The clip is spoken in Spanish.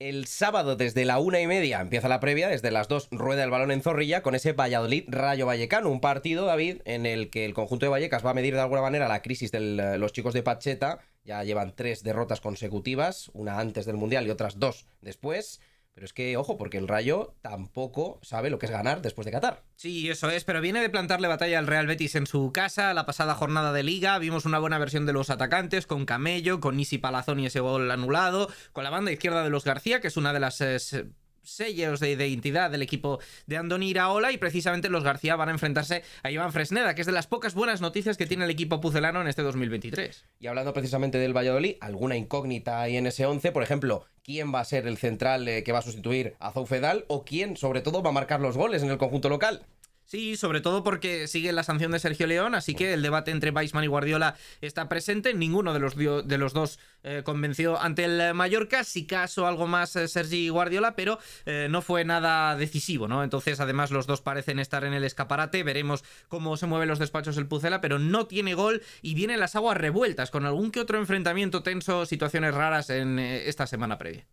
El sábado desde la una y media empieza la previa, desde las dos rueda el balón en Zorrilla con ese Valladolid Rayo Vallecano, un partido, David, en el que el conjunto de Vallecas va a medir de alguna manera la crisis de eh, los chicos de Pacheta, ya llevan tres derrotas consecutivas, una antes del Mundial y otras dos después. Pero es que, ojo, porque el Rayo tampoco sabe lo que es ganar después de Qatar. Sí, eso es, pero viene de plantarle batalla al Real Betis en su casa. La pasada jornada de Liga vimos una buena versión de los atacantes con Camello, con Isi Palazón y ese gol anulado, con la banda izquierda de los García, que es una de las eh, sellos de, identidad del equipo de Andoni Iraola y precisamente los García van a enfrentarse a Iván Fresneda, que es de las pocas buenas noticias que tiene el equipo puzelano en este 2023. Y hablando precisamente del Valladolid, alguna incógnita ahí en ese 11, por ejemplo, quién va a ser el central eh, que va a sustituir a Zoufedal o quién sobre todo va a marcar los goles en el conjunto local. Sí, sobre todo porque sigue la sanción de Sergio León, así que el debate entre Weisman y Guardiola está presente. Ninguno de los, de los dos eh, convenció ante el Mallorca, si caso algo más eh, Sergi y Guardiola, pero eh, no fue nada decisivo, ¿no? Entonces, además, los dos parecen estar en el escaparate. Veremos cómo se mueven los despachos el Pucela, pero no tiene gol y vienen las aguas revueltas, con algún que otro enfrentamiento tenso, situaciones raras en esta semana previa.